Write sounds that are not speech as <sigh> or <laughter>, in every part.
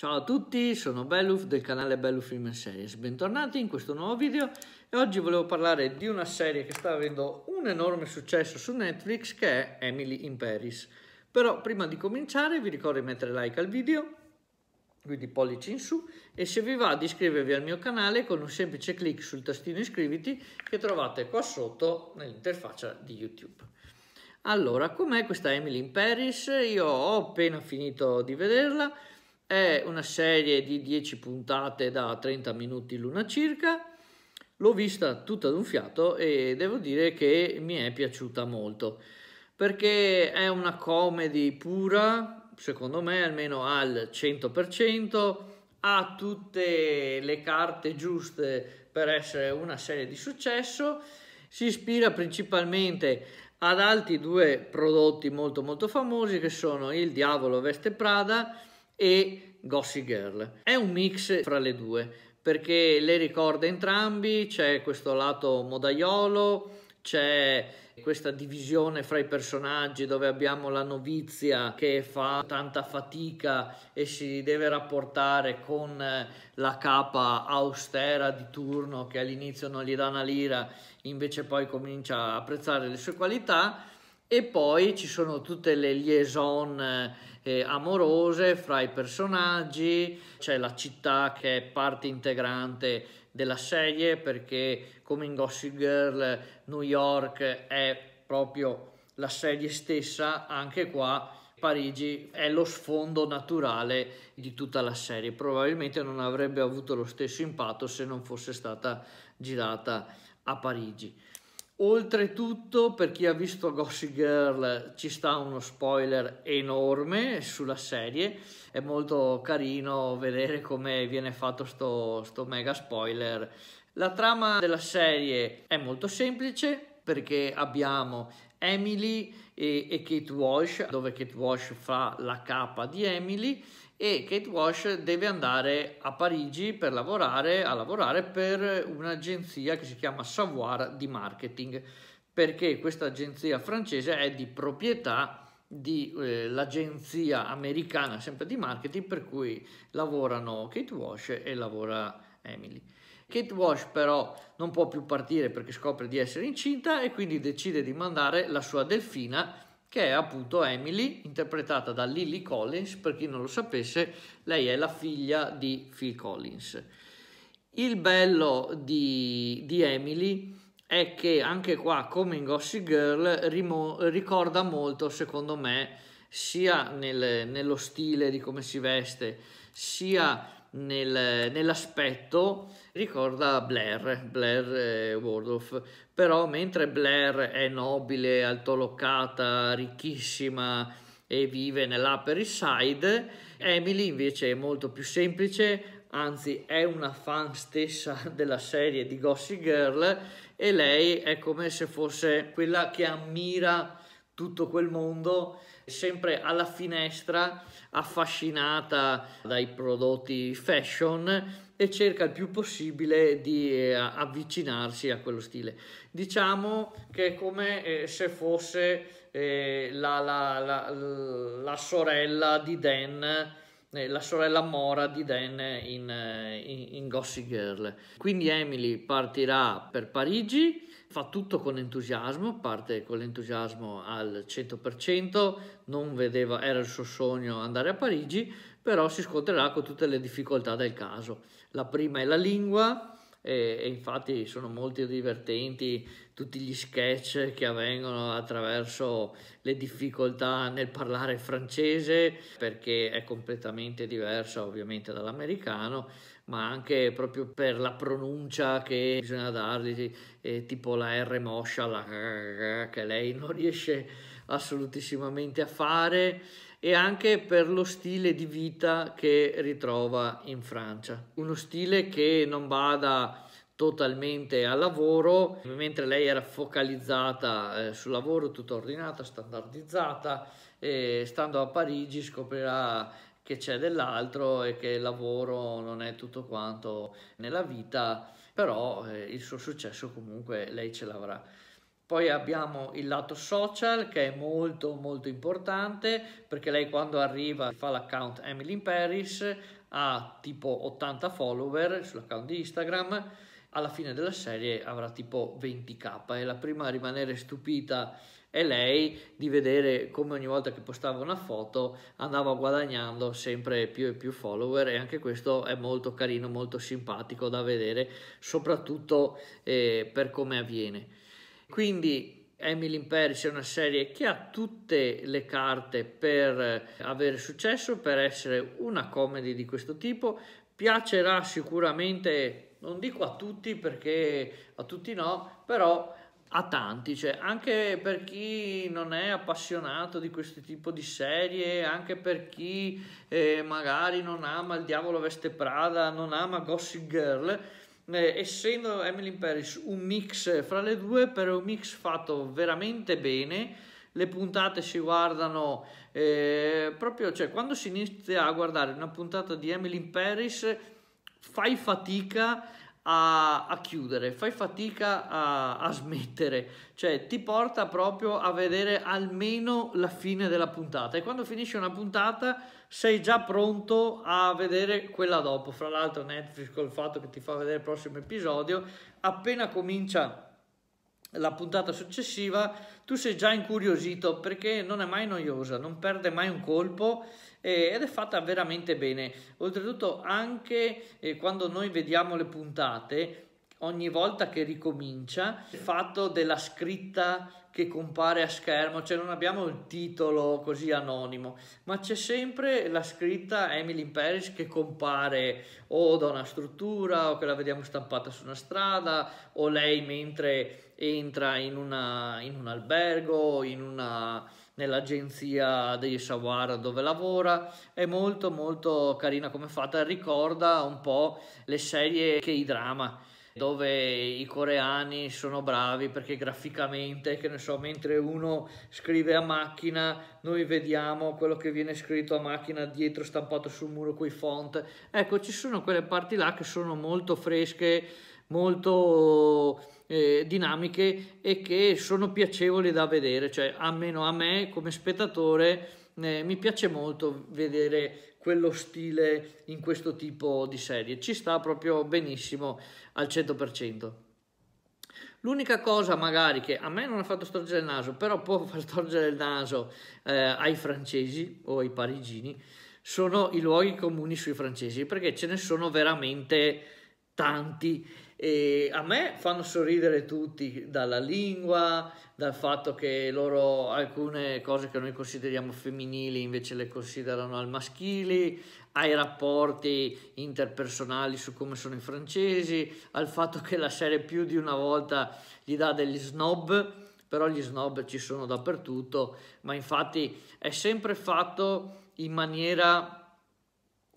Ciao a tutti, sono Belluf del canale Bellu Film and Series, bentornati in questo nuovo video e oggi volevo parlare di una serie che sta avendo un enorme successo su Netflix che è Emily in Paris. Però prima di cominciare vi ricordo di mettere like al video, quindi pollice in su e se vi va di iscrivervi al mio canale con un semplice clic sul tastino iscriviti che trovate qua sotto nell'interfaccia di YouTube. Allora, com'è questa Emily in Paris? Io ho appena finito di vederla è una serie di 10 puntate da 30 minuti l'una circa. L'ho vista tutta ad un fiato e devo dire che mi è piaciuta molto perché è una comedy pura, secondo me almeno al 100%, ha tutte le carte giuste per essere una serie di successo, si ispira principalmente ad altri due prodotti molto molto famosi che sono Il diavolo veste Prada e Gossip Girl. È un mix fra le due perché le ricorda entrambi, c'è questo lato modaiolo, c'è questa divisione fra i personaggi dove abbiamo la novizia che fa tanta fatica e si deve rapportare con la capa austera di turno che all'inizio non gli dà una lira, invece poi comincia a apprezzare le sue qualità e poi ci sono tutte le liaison eh, amorose fra i personaggi, c'è la città che è parte integrante della serie perché come in Gossip Girl New York è proprio la serie stessa, anche qua Parigi è lo sfondo naturale di tutta la serie. Probabilmente non avrebbe avuto lo stesso impatto se non fosse stata girata a Parigi. Oltretutto, per chi ha visto Gossip Girl, ci sta uno spoiler enorme sulla serie. È molto carino vedere come viene fatto questo mega spoiler. La trama della serie è molto semplice perché abbiamo Emily e, e Kate Walsh, dove Kate Walsh fa la capa di Emily e Kate Walsh deve andare a Parigi per lavorare, a lavorare per un'agenzia che si chiama Savoir di marketing, perché questa agenzia francese è di proprietà dell'agenzia eh, americana sempre di marketing per cui lavorano Kate Walsh e lavora Emily. Kate Walsh però non può più partire perché scopre di essere incinta e quindi decide di mandare la sua delfina che è appunto Emily, interpretata da Lily Collins, per chi non lo sapesse, lei è la figlia di Phil Collins. Il bello di, di Emily è che anche qua, come in Gossip Girl, rimo, ricorda molto, secondo me, sia nel, nello stile di come si veste, sia nel, nell'aspetto ricorda Blair, Blair eh, Waldorf, però mentre Blair è nobile, altolocata, ricchissima e vive nell'Upper East Side, Emily invece è molto più semplice, anzi è una fan stessa <laughs> della serie di Gossip Girl e lei è come se fosse quella che ammira tutto quel mondo, sempre alla finestra, affascinata dai prodotti fashion e cerca il più possibile di eh, avvicinarsi a quello stile. Diciamo che è come eh, se fosse eh, la, la, la, la sorella di Dan eh, la sorella Mora di Dan in, eh, in, in Gossip Girl. Quindi Emily partirà per Parigi, fa tutto con entusiasmo, parte con l'entusiasmo al 100%, non vedeva, era il suo sogno andare a Parigi, però si scontrerà con tutte le difficoltà del caso. La prima è la lingua, e, e, infatti sono molto divertenti tutti gli sketch che avvengono attraverso le difficoltà nel parlare francese perché è completamente diversa ovviamente dall'americano ma anche proprio per la pronuncia che bisogna dargli eh, tipo la R moscia la, che lei non riesce assolutissimamente a fare e anche per lo stile di vita che ritrova in Francia. Uno stile che non bada totalmente al lavoro, mentre lei era focalizzata eh, sul lavoro, tutta ordinata, standardizzata, e stando a Parigi scoprirà che c'è dell'altro e che il lavoro non è tutto quanto nella vita, però eh, il suo successo comunque lei ce l'avrà. Poi abbiamo il lato social che è molto molto importante perché lei quando arriva fa l'account Emily in Paris, ha tipo 80 follower sull'account di Instagram, alla fine della serie avrà tipo 20k e la prima a rimanere stupita è lei di vedere come ogni volta che postava una foto andava guadagnando sempre più e più follower e anche questo è molto carino, molto simpatico da vedere, soprattutto eh, per come avviene. Quindi Emily in Paris è una serie che ha tutte le carte per avere successo, per essere una comedy di questo tipo. Piacerà sicuramente, non dico a tutti perché a tutti no, però a tanti, cioè anche per chi non è appassionato di questo tipo di serie, anche per chi eh, magari non ama Il diavolo veste Prada, non ama Gossip Girl, eh, essendo Emily in Paris un mix fra le due, però un mix fatto veramente bene. Le puntate si guardano eh, proprio, cioè quando si inizia a guardare una puntata di Emily in Paris, fai fatica a, a chiudere, fai fatica a, a smettere, cioè ti porta proprio a vedere almeno la fine della puntata e quando finisce una puntata sei già pronto a vedere quella dopo. Fra l'altro Netflix col fatto che ti fa vedere il prossimo episodio, appena comincia la puntata successiva, tu sei già incuriosito perché non è mai noiosa, non perde mai un colpo eh, ed è fatta veramente bene. Oltretutto anche eh, quando noi vediamo le puntate, ogni volta che ricomincia, il fatto della scritta che compare a schermo, cioè non abbiamo il titolo così anonimo, ma c'è sempre la scritta Emily in Paris che compare o da una struttura o che la vediamo stampata su una strada o lei mentre entra in, una, in un albergo, in una, nell'agenzia degli Sawara dove lavora, è molto molto carina come fatta, ricorda un po' le serie che i drama dove i coreani sono bravi perché graficamente, che ne so, mentre uno scrive a macchina, noi vediamo quello che viene scritto a macchina dietro stampato sul muro coi font. Ecco, ci sono quelle parti là che sono molto fresche, molto eh, dinamiche e che sono piacevoli da vedere, cioè almeno a me come spettatore eh, mi piace molto vedere quello stile in questo tipo di serie. Ci sta proprio benissimo al 100%. L'unica cosa magari che a me non ha fatto storgere il naso, però può <laughs> far storgere il naso eh, ai francesi o ai parigini, sono i luoghi comuni sui francesi, perché ce ne sono veramente tanti e a me fanno sorridere tutti, dalla lingua, dal fatto che loro alcune cose che noi consideriamo femminili invece le considerano al maschili, ai rapporti interpersonali su come sono i francesi, al fatto che la serie più di una volta gli dà degli snob, però gli snob ci sono dappertutto, ma infatti è sempre fatto in maniera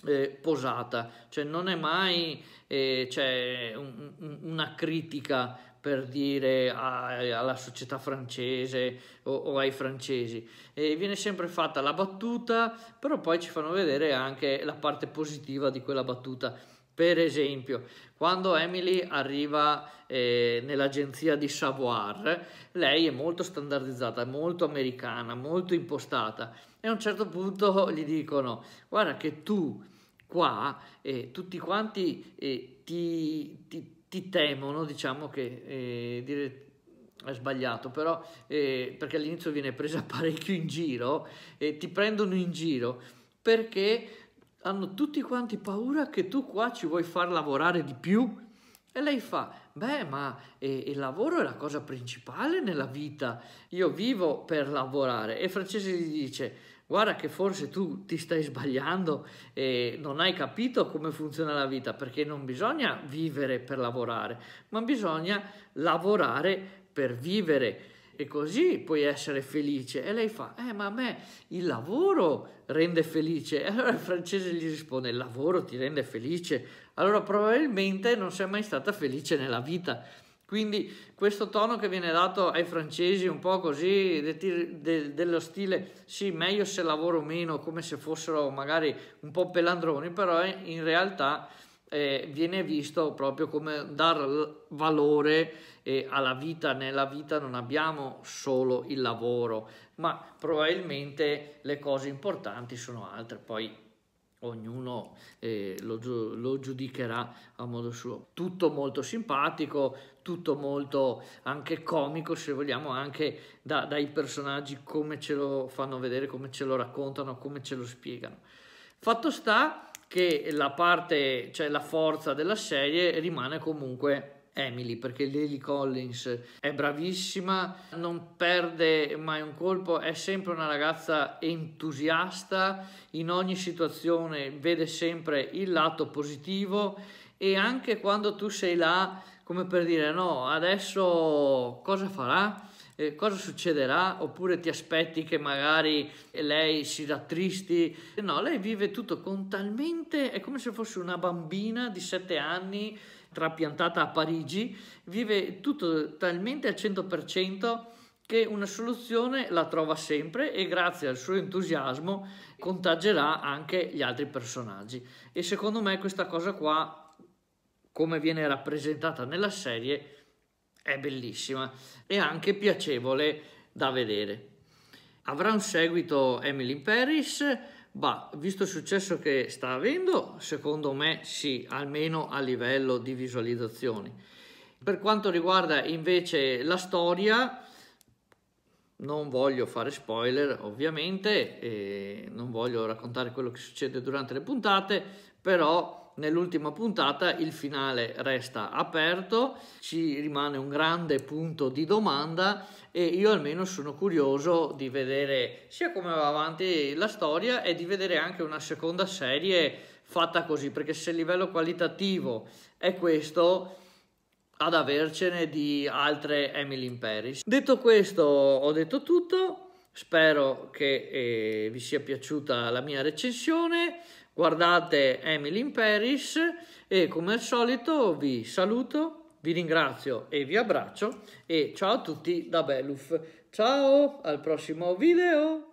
eh, posata, cioè non è mai eh, cioè, un, una critica per dire a, alla società francese o, o ai francesi, eh, viene sempre fatta la battuta, però poi ci fanno vedere anche la parte positiva di quella battuta. Per esempio, quando Emily arriva eh, nell'agenzia di Savoir, lei è molto standardizzata, molto americana, molto impostata e a un certo punto gli dicono guarda che tu qua eh, tutti quanti eh, ti, ti, ti, temono, diciamo che dire è sbagliato, però perché all'inizio viene presa <laughs> parecchio in giro e ti prendono in giro perché hanno tutti quanti paura che tu qua ci vuoi far lavorare di più. E lei fa, beh, ma eh, il lavoro è la cosa principale nella vita, io vivo per lavorare. E Francese gli dice, guarda che forse tu ti stai sbagliando e non hai capito come funziona la vita, perché non bisogna vivere per lavorare, ma bisogna lavorare per vivere e così puoi essere felice. E lei fa, eh ma a me il lavoro rende felice. E allora il francese gli risponde, il lavoro ti rende felice? allora probabilmente non sei mai stata felice nella vita. Quindi questo tono che viene dato ai francesi un po' così de, de, dello stile sì, meglio se lavoro meno, come se fossero magari un po' pelandroni, però eh, in realtà eh, viene visto proprio come dar valore eh, alla vita. Nella vita non abbiamo solo il lavoro, ma probabilmente le cose importanti sono altre. Poi ognuno eh, lo, lo, giudicherà a modo suo. Tutto molto simpatico, tutto molto anche comico, se vogliamo, anche da, dai personaggi, come ce lo fanno vedere, come ce lo raccontano, come ce lo spiegano. Fatto sta che la parte, cioè la forza della serie rimane comunque Emily perché Lily Collins è bravissima, non perde mai un colpo, è sempre una ragazza entusiasta, in ogni situazione vede sempre il lato positivo e anche quando tu sei là, come per dire no, adesso cosa farà? Eh, cosa succederà oppure ti aspetti che magari lei si rattristi no lei vive tutto con talmente è come se fosse una bambina di sette anni trapiantata a Parigi, vive tutto talmente al 100% che una soluzione la trova sempre e grazie al suo entusiasmo contagerà anche gli altri personaggi. E secondo me questa cosa qua, come viene rappresentata nella serie, è bellissima e anche piacevole da vedere. Avrà un seguito Emily in Paris, Bah, visto il successo che sta avendo, secondo me sì, almeno a livello di visualizzazioni. Per quanto riguarda invece la storia, non voglio fare spoiler ovviamente, non voglio raccontare quello che succede durante le puntate, però nell'ultima puntata il finale resta aperto, ci rimane un grande punto di domanda e io almeno sono curioso di vedere sia come va avanti la storia e di vedere anche una seconda serie fatta così, perché se il livello qualitativo è questo ad avercene di altre Emily in Paris. Detto questo, ho detto tutto. Spero che eh, vi sia piaciuta la mia recensione guardate Emily in Paris e come al solito vi saluto, vi ringrazio e vi abbraccio e ciao a tutti da Beluf. Ciao, al prossimo video!